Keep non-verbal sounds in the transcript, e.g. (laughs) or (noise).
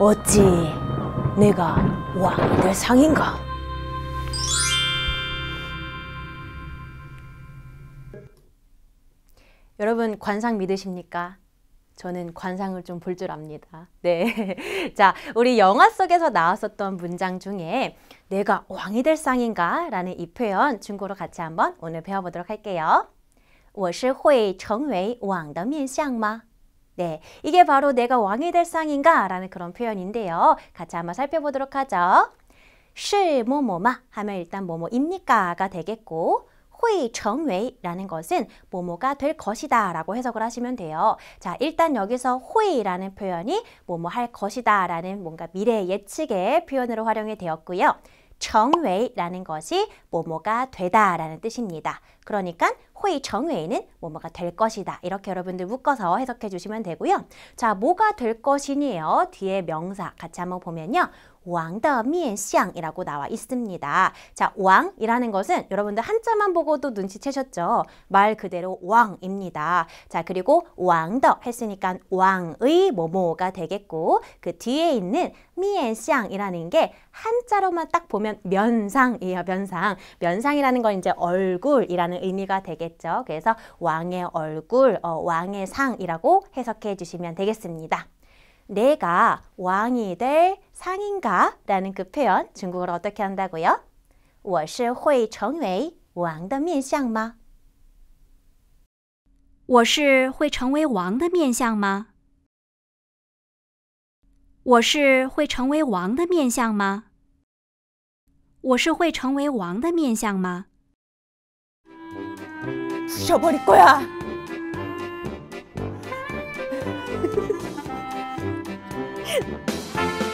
어찌 내가 왕이 될 상인가? 여러분 관상 믿으십니까? 저는 관상을 좀 볼 줄 압니다. 네. (laughs) 자, 우리 영화 속에서 나왔었던 문장 중에 내가 왕이 될 상인가? 라는 이 표현 중국어로 같이 한번 오늘 배워보도록 할게요. 我是会成为王的面相吗? 네, 이게 바로 내가 왕이 될 상인가? 라는 그런 표현인데요. 같이 한번 살펴보도록 하죠. 是뭐뭐마 하면 일단 뭐뭐입니까가 되겠고 会成为라는 것은 뭐뭐가 될 것이다 라고 해석을 하시면 돼요. 자, 일단 여기서 会라는 표현이 뭐뭐 할 것이다 라는 뭔가 미래 예측의 표현으로 활용이 되었고요. 정웨이라는 것이 뭐뭐가 되다라는 뜻입니다. 그러니까 회의 정외에는 뭐뭐가 될 것이다. 이렇게 여러분들 묶어서 해석해 주시면 되고요. 자, 뭐가 될 것이니에요. 뒤에 명사 같이 한번 보면요. 왕더미엔샹이라고 나와 있습니다. 자, 왕이라는 것은 여러분들 한자만 보고도 눈치채셨죠? 말 그대로 왕입니다. 자, 그리고 왕더 했으니까 왕의 뭐뭐가 되겠고 그 뒤에 있는 미에샹이라는 게 한자로만 딱 보면 면상이에요. 면상. 면상이라는 건 이제 얼굴이라는 의미가 되겠죠. 그래서 왕의 얼굴, 어, 왕의 상이라고 해석해 주시면 되겠습니다. 내가 왕이 될 상인가? 라는 그 표현 중국어로 어떻게 한다고요? 我是会成为王的面相吗？我是会成为王的面相吗？我是会成为王的面相吗？我是会成为王的面相吗？小呵呵呵呵。(laughs)